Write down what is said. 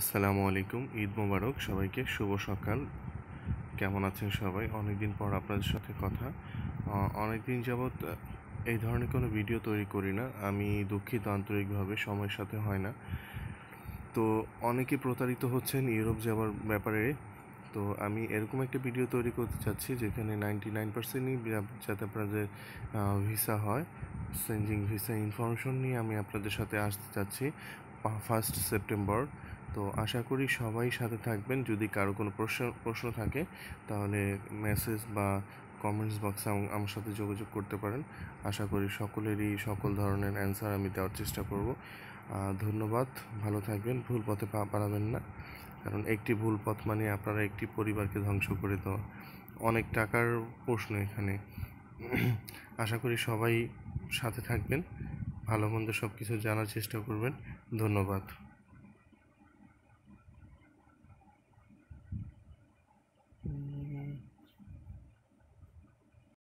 আসসালামু আলাইকুম ঈদ মোবারক সবাইকে শুভ সকাল কেমন আছেন সবাই অনেকদিন পর আপনাদের সাথে কথা অনেকদিন যাবৎ এই ধরনের কোনো ভিডিও তৈরি করি না আমি দুঃখিত আন্তরিকভাবে সময়ের সাথে হয় না তো অনেকে প্রতারিত হচ্ছেন ইউরোপ যাওয়ার ব্যাপারে তো আমি এরকম একটা ভিডিও তৈরি করতে চাচ্ছি যেখানে নাইনটি নাইন পার্সেন্টই যাতে আপনাদের ভিসা হয় চেঞ্জিং ভিসা ইনফরমেশন নিয়ে আমি আপনাদের সাথে আসতে চাচ্ছি ফার্স্ট সেপ্টেম্বর তো আশা করি সবাই সাথে থাকবেন যদি কারো কোনো প্রশ্ন প্রশ্ন থাকে তাহলে মেসেজ বা কমেন্টস বক্সে আমার সাথে যোগাযোগ করতে পারেন আশা করি সকলেরই সকল ধরনের অ্যান্সার আমি দেওয়ার চেষ্টা করব ধন্যবাদ ভালো থাকবেন ভুল পথে পা পারাবেন না কারণ একটি ভুল পথ মানে আপনারা একটি পরিবারকে ধ্বংস করে দেওয়া অনেক টাকার প্রশ্ন এখানে আশা করি সবাই সাথে থাকবেন ভালো মন্দ সব কিছু জানার চেষ্টা করবেন ধন্যবাদ